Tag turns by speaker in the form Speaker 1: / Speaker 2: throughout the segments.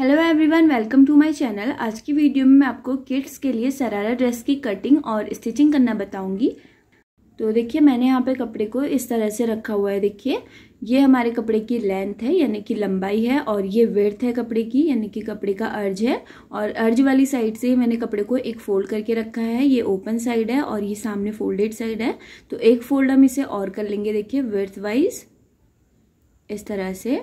Speaker 1: hello everyone welcome to my channel आज की video में मैं आपको किड्स के लिए सरारा ड्रेस की कटिंग और स्टिचिंग करना बताऊंगी तो देखिए मैंने यहाँ पे कपड़े को इस तरह से रखा हुआ है देखिए ये हमारे कपड़े की लेंथ है यानी कि लंबाई है और ये वेर्थ है कपड़े की यानी कि कपड़े का अर्ज है और अर्ज वाली साइड से मैंने कपड़े को एक फोल्ड करके रखा है ये ओपन साइड है और ये सामने फोल्डेड साइड है तो एक फोल्ड हम इसे और कर लेंगे देखिए वेर्थ वाइज इस तरह से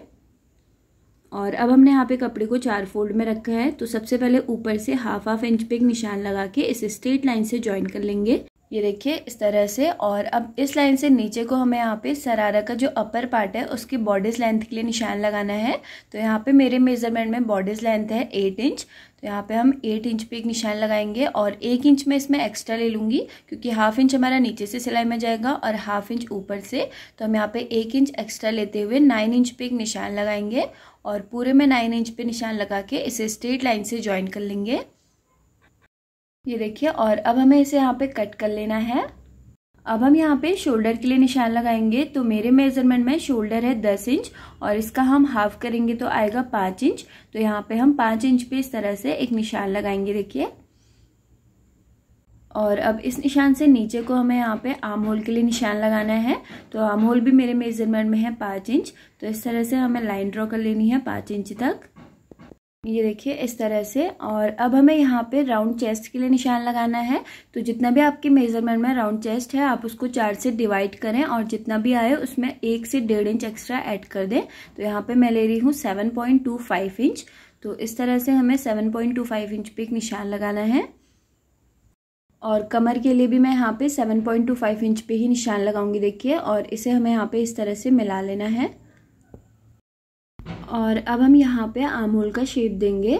Speaker 1: और अब हमने यहाँ पे कपड़े को चार फोल्ड में रखा है तो सबसे पहले ऊपर से हाफ हाफ इंच पे एक निशान लगा के इसे स्ट्रेट लाइन से ज्वाइन कर लेंगे ये देखिए इस तरह से और अब इस लाइन से नीचे को हमें यहाँ पे सरारा का जो अपर पार्ट है उसकी बॉडीज लेंथ के लिए निशान लगाना है तो यहाँ पे मेरे मेजरमेंट में बॉडीज लेंथ है एट इंच तो यहाँ पे हम एट इंच पे एक निशान लगाएंगे और एक इंच में इसमें एक्स्ट्रा ले लूँगी क्योंकि हाफ इंच हमारा नीचे से सिलाई में जाएगा और हाफ इंच ऊपर से तो हम यहाँ पे एक इंच एक्स्ट्रा लेते हुए नाइन इंच पे एक निशान लगाएंगे और पूरे में नाइन इंच पे निशान लगा के इसे स्ट्रेट लाइन से ज्वाइन कर लेंगे ये देखिए और अब हमें इसे यहाँ पे कट कर लेना है अब हम यहाँ पे शोल्डर के लिए निशान लगाएंगे तो मेरे मेजरमेंट में शोल्डर है दस इंच और इसका हम हाफ करेंगे तो आएगा पांच इंच तो यहाँ पे हम पांच इंच पे इस तरह से एक निशान लगाएंगे देखिए और अब इस निशान से नीचे को हमें यहाँ पे आम होल के लिए निशान लगाना है तो आम होल भी मेरे मेजरमेंट में है पाँच इंच तो इस तरह से हमें लाइन ड्रॉ कर लेनी है पाँच इंच तक ये देखिए इस तरह से और अब हमें यहाँ पे राउंड चेस्ट के लिए निशान लगाना है तो जितना भी आपके मेजरमेंट में राउंड चेस्ट है आप उसको चार से डिवाइड करें और जितना भी आए उसमें एक से डेढ़ इंच एक्स्ट्रा ऐड कर दें तो यहाँ पे मैं ले रही हूँ seven point two five inch तो इस तरह से हमें seven point two five inch पे एक निशान लगाना है और कमर के लिए भी मैं यहाँ पे seven point two five inch पे ही निशान लगाऊंगी देखिए और इसे हमें यहाँ पे इस तरह से मिला लेना है और अब हम यहाँ पे आम होल का शेप देंगे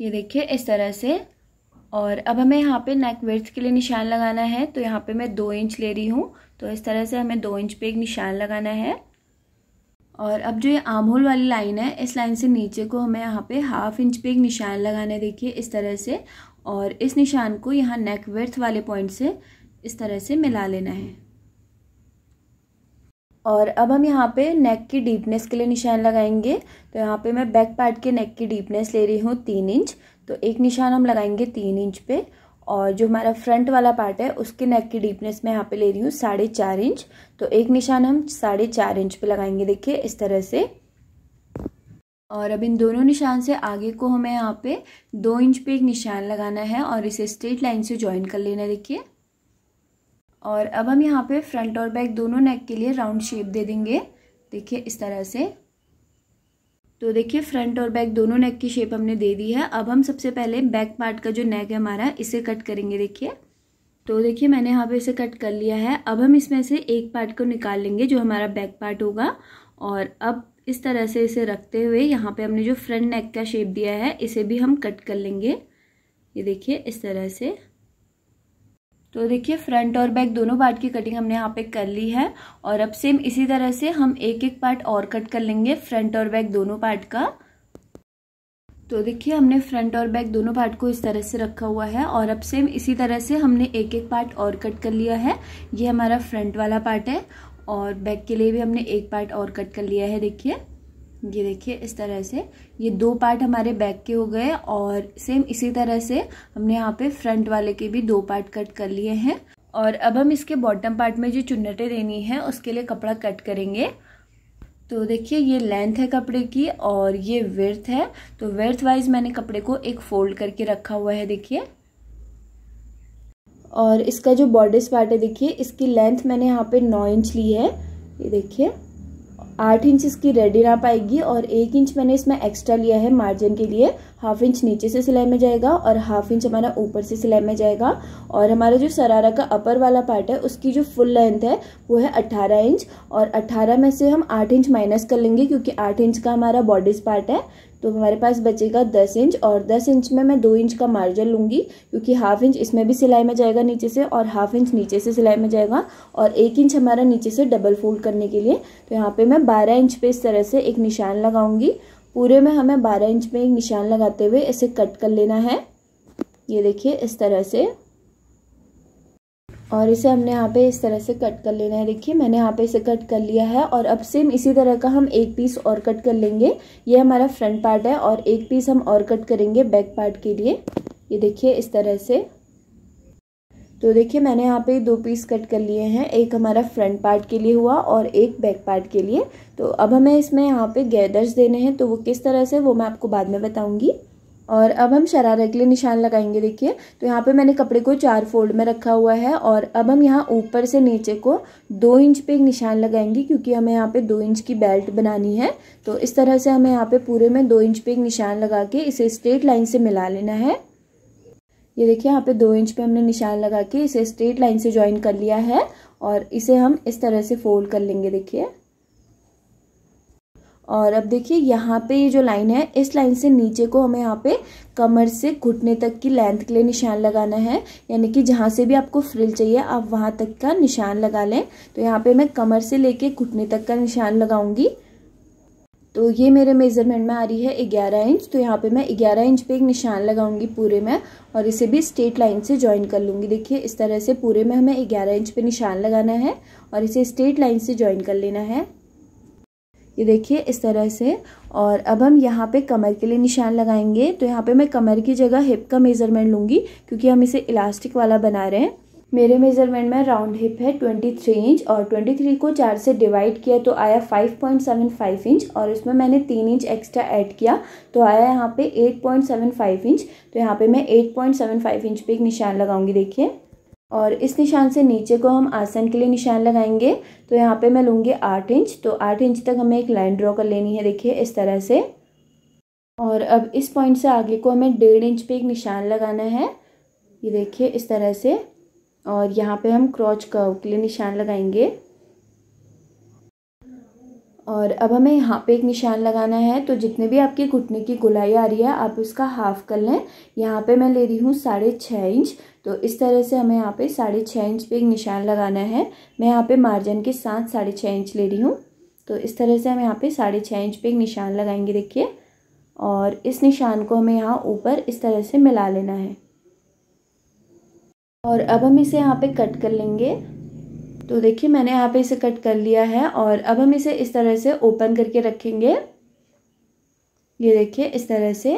Speaker 1: ये देखिए इस तरह से और अब हमें यहाँ पे नेक वर्थ के लिए निशान लगाना है तो यहाँ पे मैं दो इंच ले रही हूँ तो इस तरह से हमें दो इंच पे एक निशान लगाना है और अब जो ये आम होल वाली लाइन है इस लाइन से नीचे को हमें यहाँ पे हाफ इंच पे एक निशान लगाना है देखिए इस तरह से और इस निशान को यहाँ नेक वर्थ वाले पॉइंट से इस तरह से मिला लेना है और अब हम यहाँ पे नेक की डीपनेस के लिए निशान लगाएंगे तो यहाँ पे मैं बैक पार्ट के नेक की डीपनेस ले रही हूँ तीन इंच तो एक निशान हम लगाएंगे तीन इंच पे और जो हमारा फ्रंट वाला पार्ट है उसके नेक की डीपनेस मैं यहाँ पे ले रही हूँ साढ़े चार इंच तो एक निशान हम साढ़े चार इंच पे लगाएंगे देखिए इस तरह से और अब इन दोनों निशान से आगे को हमें यहाँ पे दो इंच पे एक निशान लगाना है और इसे स्ट्रेट लाइन से ज्वाइन कर लेना देखिए और अब हम यहाँ पे फ्रंट और बैक दोनों नेक के लिए राउंड शेप दे देंगे देखिए इस तरह से तो देखिए फ्रंट और बैक दोनों नेक की शेप हमने दे दी है अब हम सबसे पहले बैक पार्ट का जो नेक है हमारा इसे कट करेंगे देखिए तो देखिए मैंने यहाँ पे इसे कट कर लिया है अब हम इसमें से एक पार्ट को निकाल लेंगे जो हमारा बैक पार्ट होगा और अब इस तरह से इसे रखते हुए यहाँ पे हमने जो फ्रंट नेक का शेप दिया है इसे भी हम कट कर लेंगे ये देखिए इस तरह से तो देखिए फ्रंट और बैक दोनों पार्ट की कटिंग हमने यहाँ पे कर ली है और अब सेम इसी तरह से हम एक एक पार्ट और कट कर लेंगे फ्रंट और बैक दोनों पार्ट का तो देखिए हमने फ्रंट और बैक दोनों पार्ट को इस तरह से रखा हुआ है और अब सेम इसी तरह से हमने एक एक पार्ट और कट कर लिया है ये हमारा फ्रंट वाला पार्ट है और बैक के लिए भी हमने एक पार्ट और कट कर लिया है देखिए ये देखिए इस तरह से ये दो पार्ट हमारे बैक के हो गए और सेम इसी तरह से हमने यहाँ पे फ्रंट वाले के भी दो पार्ट कट कर लिए हैं और अब हम इसके बॉटम पार्ट में जो चुन्नटे देनी है उसके लिए कपड़ा कट करेंगे तो देखिए ये लेंथ है कपड़े की और ये वर्थ है तो वर्थ वाइज मैंने कपड़े को एक फोल्ड करके रखा हुआ है देखिए और इसका जो बॉडीस पार्ट है देखिए इसकी लेंथ मैंने यहाँ पे नौ इंच ली है ये देखिए आठ इंच इसकी रेडी ना पाएगी और एक इंच मैंने इसमें एक्स्ट्रा लिया है मार्जिन के लिए हाफ इंच नीचे से सिलाई में जाएगा और हाफ इंच हमारा ऊपर से सिलाई में जाएगा और हमारा जो सरारा का अपर वाला पार्ट है उसकी जो फुल लेंथ है वो है अट्ठारह इंच और अट्ठारह में से हम आठ इंच माइनस कर लेंगे क्योंकि आठ इंच का हमारा बॉडीज पार्ट है तो हमारे पास बचेगा दस इंच और दस इंच में मैं दो इंच का मार्जिन लूँगी क्योंकि हाफ इंच इसमें भी सिलाई में जाएगा नीचे से और हाफ इंच नीचे से सिलाई में जाएगा और एक इंच हमारा नीचे से डबल फोल्ड करने के लिए तो यहाँ पे मैं बारह इंच पे इस तरह से एक निशान लगाऊंगी पूरे में हमें 12 इंच में एक निशान लगाते हुए इसे कट कर लेना है ये देखिए इस तरह से और इसे हमने यहाँ पे इस तरह से कट कर लेना है देखिए मैंने यहाँ पे इसे कट कर लिया है और अब सेम इसी तरह का हम एक पीस और कट कर लेंगे ये हमारा फ्रंट पार्ट है और एक पीस हम और कट करेंगे बैक पार्ट के लिए ये देखिए इस तरह से तो देखिए मैंने यहाँ पे दो पीस कट कर लिए हैं एक हमारा फ्रंट पार्ट के लिए हुआ और एक बैक पार्ट के लिए तो अब हमें इसमें यहाँ पे गैदर्स देने हैं तो वो किस तरह से वो मैं आपको बाद में बताऊँगी और अब हम शरारा के लिए निशान लगाएंगे देखिए तो यहाँ पे मैंने कपड़े को चार फोल्ड में रखा हुआ है और अब हम यहाँ ऊपर से नीचे को दो इंच पे एक निशान लगाएंगे क्योंकि हमें यहाँ पे दो इंच की बेल्ट बनानी है तो इस तरह से हमें यहाँ पे पूरे में दो इंच पे एक निशान लगा के इसे स्ट्रेट लाइन से मिला लेना है ये देखिए यहाँ पे दो इंच पे हमने निशान लगा के इसे स्ट्रेट लाइन से ज्वाइन कर लिया है और इसे हम इस तरह से फोल्ड कर लेंगे देखिए और अब देखिए यहाँ पे ये जो लाइन है इस लाइन से नीचे को हमें यहाँ पे कमर से घुटने तक की लेंथ के लिए निशान लगाना है यानी कि जहाँ से भी आपको फ्रिल चाहिए आप वहाँ तक का निशान लगा लें तो यहाँ पे मैं कमर से लेके घुटने तक का निशान लगाऊंगी तो ये मेरे मेज़रमेंट में आ रही है ग्यारह इंच तो यहाँ पे मैं ग्यारह इंच पे एक निशान लगाऊंगी पूरे में और इसे भी स्ट्रेट लाइन से ज्वाइन कर लूँगी देखिए इस तरह से पूरे में हमें ग्यारह इंच पे निशान लगाना है और इसे स्ट्रेट लाइन से ज्वाइन कर लेना है ये देखिए इस तरह से और अब हम यहाँ पे कमर के लिए निशान लगाएंगे तो यहाँ पे मैं कमर की जगह हिप का मेज़रमेंट लूँगी क्योंकि हम इसे इलास्टिक वाला बना रहे हैं मेरे मेज़रमेंट में राउंड हिप है ट्वेंटी थ्री इंच और ट्वेंटी थ्री को चार से डिवाइड किया तो आया five point seven five inch और इसमें मैंने तीन इंच एक्स्ट्रा ऐड किया तो आया यहाँ पे फाइव इंच तो यहाँ पे मैं eight point seven five inch पे एक निशान लगाऊंगी देखिए और इस निशान से नीचे को हम आसन के लिए निशान लगाएंगे तो यहाँ पर मैं लूँगी आठ इंच तो आठ इंच तक हमें एक लाइन ड्रॉ कर लेनी है देखिए इस तरह से और अब इस पॉइंट से आगे को हमें डेढ़ इंच पर एक निशान लगाना है ये देखिए इस तरह से और यहाँ पे हम क्रॉच कर्व के लिए निशान लगाएंगे और अब हमें यहाँ पे एक निशान लगाना है तो जितने भी आपकी घुटने की गुलाई आ रही है आप उसका हाफ कर लें यहाँ पे मैं ले रही हूँ साढ़े छः इंच तो इस तरह से हमें यहाँ पे साढ़े छः इंच पे एक निशान लगाना है मैं यहाँ पे मार्जिन के साथ साढ़े छः इंच ले रही हूँ तो इस तरह से हम यहाँ पे साढ़े छः इंच पे एक निशान लगाएंगे देखिए और इस निशान को हमें यहाँ ऊपर इस तरह से मिला लेना है और अब हम इसे यहाँ पे कट कर लेंगे तो देखिए मैंने यहाँ पे इसे कट कर लिया है और अब हम इसे इस तरह से ओपन करके रखेंगे ये देखिए इस तरह से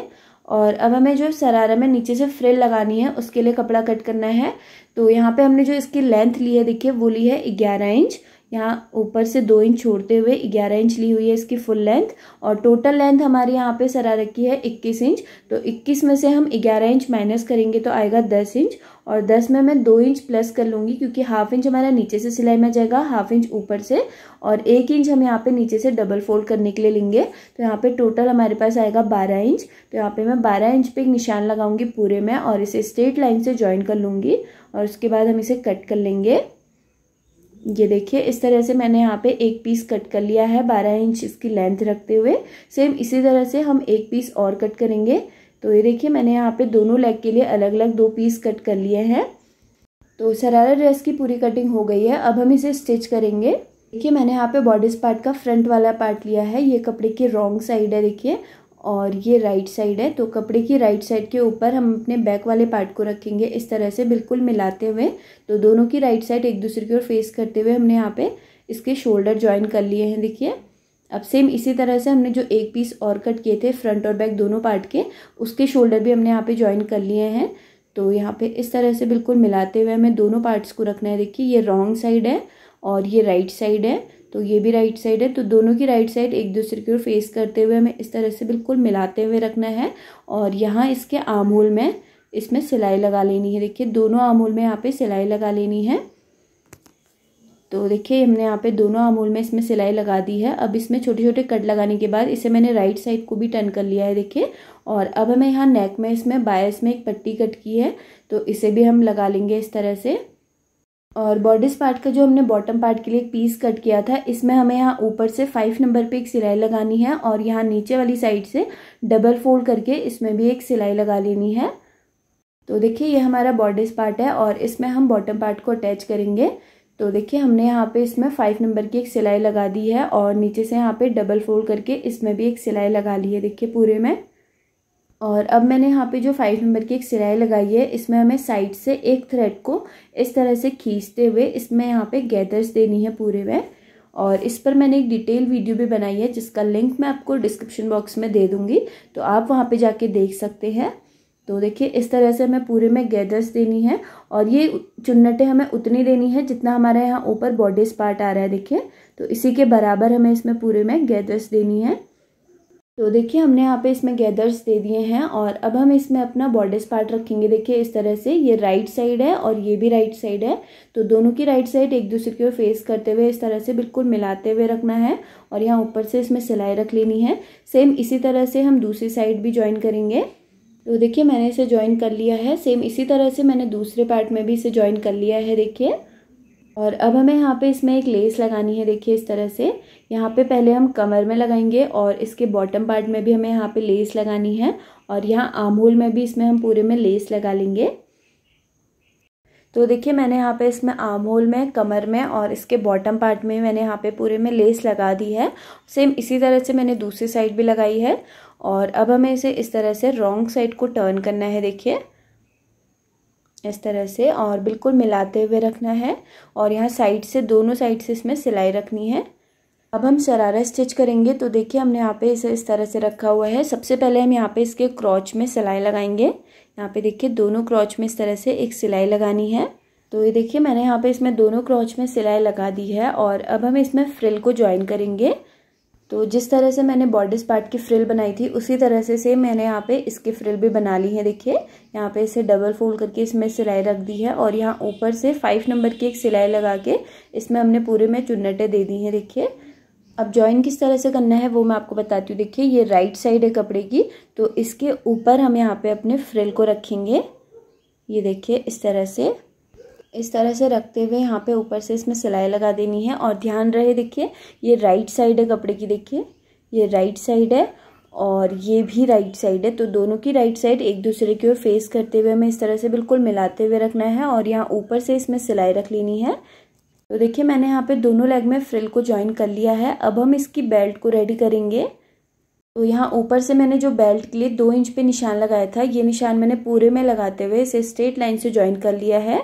Speaker 1: और अब हमें जो सरारा में नीचे से फ्रिल लगानी है उसके लिए कपड़ा कट करना है तो यहाँ पे हमने जो इसकी लेंथ ली है देखिए वो ली है ग्यारह इंच यहाँ ऊपर से दो इंच छोड़ते हुए ग्यारह इंच ली हुई है इसकी फुल लेंथ और टोटल लेंथ हमारे यहाँ पे सरा रखी है इक्कीस इंच तो इक्कीस में से हम ग्यारह इंच माइनस करेंगे तो आएगा दस इंच और दस में मैं दो इंच प्लस कर लूँगी क्योंकि हाफ इंच हमारा नीचे से सिलाई में जाएगा हाफ इंच ऊपर से और एक इंच हम यहाँ पे नीचे से डबल फोल्ड करने के लिए लेंगे तो यहाँ पे टोटल हमारे पास आएगा बारह इंच तो यहाँ पे मैं बारह इंच पे एक निशान लगाऊंगी पूरे में और इसे स्ट्रेट लाइन से ज्वाइन कर लूँगी और उसके बाद हम इसे कट कर लेंगे ये देखिए इस तरह से मैंने यहाँ पे एक पीस कट कर लिया है बारह इंच इसकी लेंथ रखते हुए सेम इसी तरह से हम एक पीस और कट करेंगे तो ये देखिए मैंने यहाँ पे दोनों लेग के लिए अलग अलग दो पीस कट कर लिए हैं तो शरारा ड्रेस की पूरी कटिंग हो गई है अब हम इसे स्टिच करेंगे देखिए मैंने यहाँ पे बॉडीज पार्ट का फ्रंट वाला पार्ट लिया है ये कपड़े की रॉन्ग साइड है देखिए और ये राइट साइड है तो कपड़े की राइट साइड के ऊपर हम अपने बैक वाले पार्ट को रखेंगे इस तरह से बिल्कुल मिलाते हुए तो दोनों की राइट साइड एक दूसरे की ओर फेस करते हुए हमने यहाँ पे इसके शोल्डर ज्वाइन कर लिए हैं देखिए अब सेम इसी तरह से हमने जो एक पीस और कट किए थे फ्रंट और बैक दोनों पार्ट के उसके शोल्डर भी हमने यहाँ पर ज्वाइन कर लिए हैं तो यहाँ पर इस तरह से बिल्कुल मिलाते हुए हमें दोनों पार्ट्स को रखना है देखिए ये रॉन्ग साइड है और ये राइट साइड है तो ये भी राइट साइड है तो दोनों की राइट साइड एक दूसरे की ओर फेस करते हुए हमें इस तरह से बिल्कुल मिलाते हुए रखना है और यहाँ इसके आमूल में इसमें सिलाई लगा लेनी है देखिए दोनों आमूल में यहाँ पे सिलाई लगा लेनी है तो देखिए हमने यहाँ पे दोनों आमूल में इसमें सिलाई लगा दी है अब इसमें छोटे छोटे कट लगाने के बाद इसे मैंने राइट साइड को भी टर्न कर लिया है देखिए और अब हमें यहाँ नेक में इसमें बायस में एक पट्टी कट की है तो इसे भी हम लगा लेंगे इस तरह से और बॉडीज पार्ट का जो हमने बॉटम पार्ट के लिए एक पीस कट किया था इसमें हमें यहाँ ऊपर से फाइव नंबर पे एक सिलाई लगानी है और यहाँ नीचे वाली साइड से डबल फोल्ड करके इसमें भी एक सिलाई लगा लेनी है तो देखिए ये हमारा बॉडीज पार्ट है और इसमें हम बॉटम पार्ट को अटैच करेंगे तो देखिए हमने यहाँ पे इसमें फाइव नंबर की एक सिलाई लगा दी है और नीचे से यहाँ पे डबल फोल्ड करके इसमें भी एक सिलाई लगा ली है देखिए पूरे में और अब मैंने यहाँ पे जो फाइव नंबर की एक सिलाई लगाई है इसमें हमें साइड से एक थ्रेड को इस तरह से खींचते हुए इसमें यहाँ पे गैदर्स देनी है पूरे में और इस पर मैंने एक डिटेल वीडियो भी बनाई है जिसका लिंक मैं आपको डिस्क्रिप्शन बॉक्स में दे दूँगी तो आप वहाँ पर जाके देख सकते हैं तो देखिए इस तरह से हमें पूरे में गैदर्स देनी है और ये चुन्नटें हमें उतनी देनी है जितना हमारे यहाँ ऊपर बॉडीज पार्ट आ रहा है देखिए तो इसी के बराबर हमें इसमें पूरे में गैदर्स देनी है तो देखिए हमने यहाँ पे इसमें गैदर्स दे दिए हैं और अब हम इसमें अपना बॉर्डर्स पार्ट रखेंगे देखिए इस तरह से ये राइट साइड है और ये भी राइट साइड है तो दोनों की राइट साइड एक दूसरे की ओर फेस करते हुए इस तरह से बिल्कुल मिलाते हुए रखना है और यहाँ ऊपर से इसमें सिलाई रख लेनी है सेम इसी तरह से हम दूसरी साइड भी ज्वाइन करेंगे तो देखिए मैंने इसे ज्वाइन कर लिया है सेम इसी तरह से मैंने दूसरे पार्ट में भी इसे ज्वाइन कर लिया है देखिए और अब हमें यहाँ पे इसमें एक लेस लगानी है देखिए इस तरह से यहाँ पे पहले हम कमर में लगाएंगे और इसके बॉटम पार्ट में भी हमें यहाँ पे लेस लगानी है और यहाँ आमूल में भी इसमें हम पूरे में लेस लगा लेंगे तो देखिए मैंने यहाँ पे इसमें आमूल होल में कमर में और इसके बॉटम पार्ट में मैंने यहाँ पे पूरे में लेस लगा दी है सेम इसी तरह से मैंने दूसरी साइड भी लगाई है और अब हमें इसे इस तरह से रॉन्ग साइड को टर्न करना है देखिए इस तरह से और बिल्कुल मिलाते हुए रखना है और यहाँ साइड से दोनों साइड से इसमें सिलाई रखनी है अब हम शरारा स्टिच करेंगे तो देखिए हमने यहाँ पे इसे इस तरह से रखा हुआ है सबसे पहले हम यहाँ पे इसके क्रॉच में सिलाई लगाएंगे यहाँ पे देखिए दोनों क्रॉच में इस तरह से एक सिलाई लगानी है तो ये देखिए मैंने यहाँ पे इसमें दोनों क्रॉच में सिलाई लगा दी है और अब हम इसमें फ्रिल को ज्वाइन करेंगे तो जिस तरह से मैंने बॉर्डर्स पार्ट की फ्रिल बनाई थी उसी तरह से सेम मैंने यहाँ पे इसकी फ्रिल भी बना ली है देखिए यहाँ पे इसे डबल फोल्ड करके इसमें सिलाई रख दी है और यहाँ ऊपर से फाइव नंबर की एक सिलाई लगा के इसमें हमने पूरे में चुन्नटें दे दी हैं देखिए अब जॉइन किस तरह से करना है वो मैं आपको बताती हूँ देखिए ये राइट साइड है कपड़े की तो इसके ऊपर हम यहाँ पे अपने फ्रिल को रखेंगे ये देखिए इस तरह से इस तरह से रखते हुए यहाँ पे ऊपर से इसमें सिलाई लगा देनी है और ध्यान रहे देखिए ये राइट साइड है कपड़े की देखिए ये राइट साइड है और ये भी राइट साइड है तो दोनों की राइट साइड एक दूसरे की ओर फेस करते हुए हमें इस तरह से बिल्कुल मिलाते हुए रखना है और यहाँ ऊपर से इसमें सिलाई रख लेनी है तो देखिए मैंने यहाँ पे दोनों लेग में फ्रिल को ज्वाइन कर लिया है अब हम इसकी बेल्ट को रेडी करेंगे तो यहाँ ऊपर से मैंने जो बेल्ट के लिए दो इंच पे निशान लगाया था ये निशान मैंने पूरे में लगाते हुए इसे स्ट्रेट लाइन से ज्वाइन कर लिया है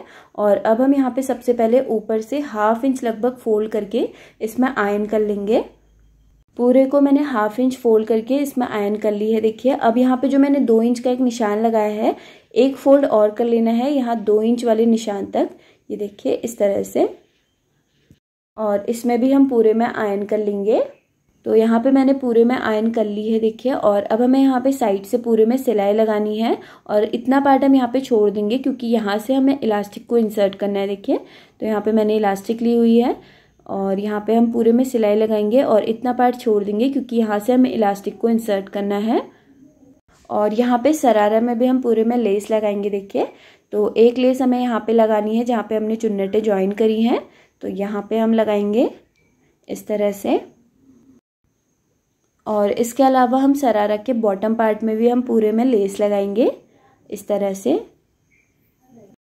Speaker 1: और अब हम यहाँ पे सबसे पहले ऊपर से हाफ इंच लगभग फोल्ड करके इसमें आयन कर लेंगे पूरे को मैंने हाफ इंच फोल्ड करके इसमें आयन कर ली है देखिए अब यहाँ पे जो मैंने दो इंच का एक निशान लगाया है एक फोल्ड और कर लेना है यहाँ दो इंच वाले निशान तक ये देखिए इस तरह से और इसमें भी हम पूरे में आयन कर लेंगे तो यहाँ पे मैंने पूरे में आयन कर ली है देखिए और अब हमें यहाँ पे साइड से पूरे में सिलाई लगानी है और इतना पार्ट हम यहाँ पे छोड़ देंगे क्योंकि यहाँ से हमें इलास्टिक को इंसर्ट करना है देखिए तो यहाँ पे मैंने इलास्टिक ली हुई है और यहाँ पे हम पूरे में सिलाई लगाएंगे और इतना पार्ट छोड़ देंगे क्योंकि यहाँ से हमें इलास्टिक को इंसर्ट करना है और यहाँ पे सरारा में भी हम पूरे में लेस लगाएंगे देखिए तो एक लेस हमें यहाँ पे लगानी है जहाँ पे हमने चुन्नटें ज्वाइन करी हैं तो यहाँ पे हम लगाएंगे इस तरह से और इसके अलावा हम सरारा के बॉटम पार्ट में भी हम पूरे में लेस लगाएंगे इस तरह से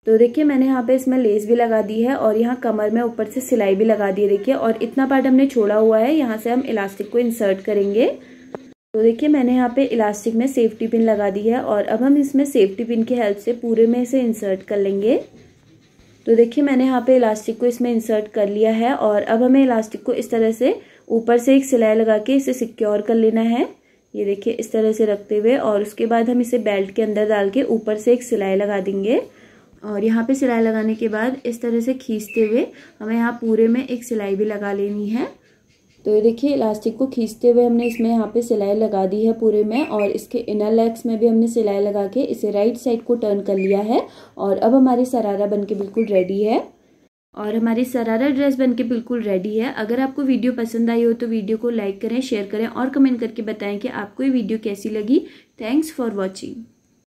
Speaker 1: तो देखिए मैंने यहाँ पे इसमें लेस भी लगा दी है और यहाँ कमर में ऊपर से सिलाई भी लगा दी है देखिए और इतना पार्ट हमने छोड़ा हुआ है यहाँ से हम इलास्टिक को इंसर्ट करेंगे तो देखिए मैंने यहाँ पे इलास्टिक में सेफ्टी पिन लगा दी है और अब हम इसमें सेफ्टी पिन की हेल्प से पूरे में इसे इंसर्ट कर लेंगे तो देखिए मैंने यहाँ पे इलास्टिक को इसमें इंसर्ट कर लिया है और अब हमें इलास्टिक को इस तरह से ऊपर से एक सिलाई लगा के इसे सिक्योर कर लेना है ये देखिए इस तरह से रखते हुए और उसके बाद हम इसे बेल्ट के अंदर डाल के ऊपर से एक सिलाई लगा देंगे और यहाँ पे सिलाई लगाने के बाद इस तरह से खींचते हुए हमें यहाँ पूरे में एक सिलाई भी लगा लेनी है तो ये देखिए इलास्टिक को खींचते हुए हमने इसमें यहाँ पे सिलाई लगा दी है पूरे में और इसके इनर लेग्स में भी हमने सिलाई लगा के इसे राइट साइड को टर्न कर लिया है और अब हमारी सरारा बन के बिल्कुल रेडी है और हमारी सरारा ड्रेस बनके बिल्कुल रेडी है अगर आपको वीडियो पसंद आई हो तो वीडियो को लाइक करें शेयर करें और कमेंट करके बताएं कि आपको ये वीडियो कैसी लगी थैंक्स फॉर वॉचिंग